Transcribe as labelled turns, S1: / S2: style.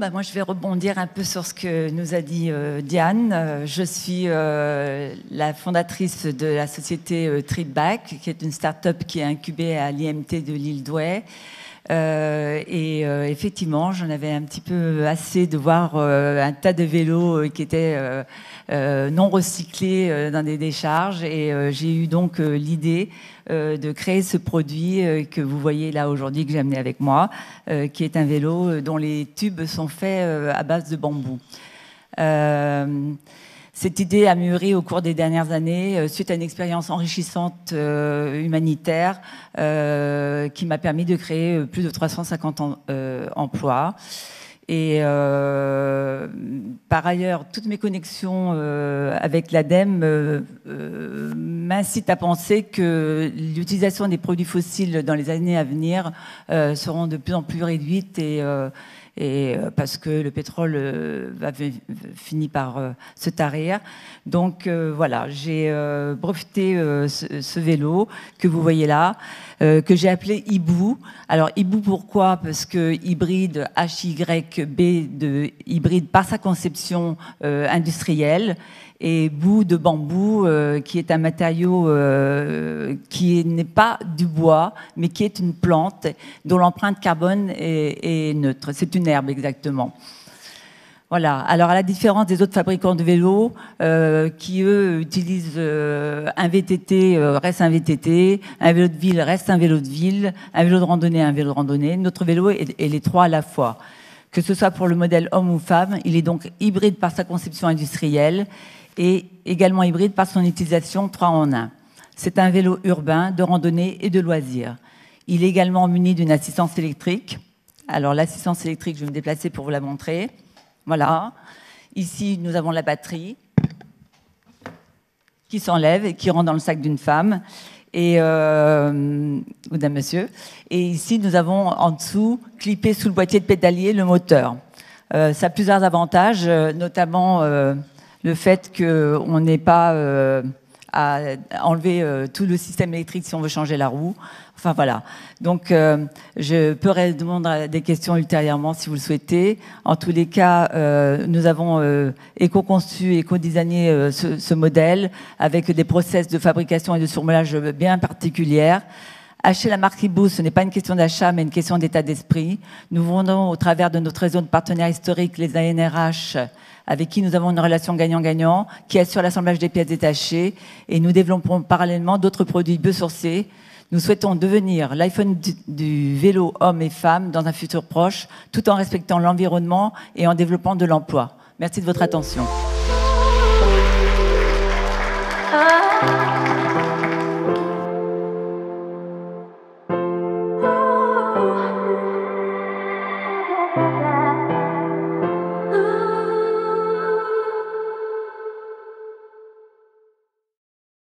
S1: bah moi je vais rebondir un peu sur ce que nous a dit euh, Diane. Euh, je suis euh, la fondatrice de la société euh, Tripback, qui est une start-up qui est incubée à l'IMT de l'île d'Ouai. Euh, et euh, effectivement, j'en avais un petit peu assez de voir euh, un tas de vélos qui étaient non recyclés dans des décharges. Et j'ai eu donc l'idée de créer ce produit que vous voyez là aujourd'hui, que j'ai amené avec moi, qui est un vélo dont les tubes sont faits à base de bambou. Cette idée a mûri au cours des dernières années euh, suite à une expérience enrichissante euh, humanitaire euh, qui m'a permis de créer plus de 350 emplois. Et par ailleurs, toutes mes connexions avec l'ADEME m'incite à penser que l'utilisation des produits fossiles dans les années à venir euh, seront de plus en plus réduites et, euh, et euh, parce que le pétrole va, finir par se tarir. Donc voilà, j'ai breveté ce, vélo que vous voyez là, que j'ai appelé Hibou. Alors Hibou pourquoi Parce que hybride HYB de hybride par sa conception industrielle et bout de bambou, euh, qui est un matériau euh, qui n'est pas du bois, mais qui est une plante dont l'empreinte carbone est, neutre. C'est une herbe exactement. Voilà. Alors à la différence des autres fabricants de vélos, euh, qui eux utilisent un VTT reste un VTT, un vélo de ville reste un vélo de ville, un vélo de randonnée un vélo de randonnée. Notre vélo est, est les trois à la fois. Que ce soit pour le modèle homme ou femme, il est donc hybride par sa conception industrielle et également hybride par son utilisation 3 en 1. C'est un vélo urbain de randonnée et de loisirs. Il est également muni d'une assistance électrique. Alors l'assistance électrique, je vais me déplacer pour vous la montrer. Voilà. Ici, nous avons la batterie qui s'enlève et qui rentre dans le sac d'une femme et, euh, ou d'un monsieur. Et ici, nous avons en dessous, clippé sous le boîtier de pédalier, le moteur. Euh, ça a plusieurs avantages, euh, notamment le fait qu'on n'ait pas euh, à enlever euh, tout le système électrique si on veut changer la roue. Enfin voilà. Donc euh, je peux répondre à des questions ultérieurement si vous le souhaitez. En tous les cas, nous avons éco-conçu, éco-designé ce, modèle avec des process de fabrication et de surmoulage bien particulières. Acheter la marque Ibou, ce n'est pas une question d'achat, mais une question d'état d'esprit. Nous vendons au travers de notre réseau de partenaires historiques, les ANRH, avec qui nous avons une relation gagnant-gagnant, qui assure l'assemblage des pièces détachées, et nous développons parallèlement d'autres produits biosourcés. Nous souhaitons devenir l'iPhone du, vélo homme et femme, dans un futur proche, tout en respectant l'environnement et en développant de l'emploi. Merci de votre attention. Ah.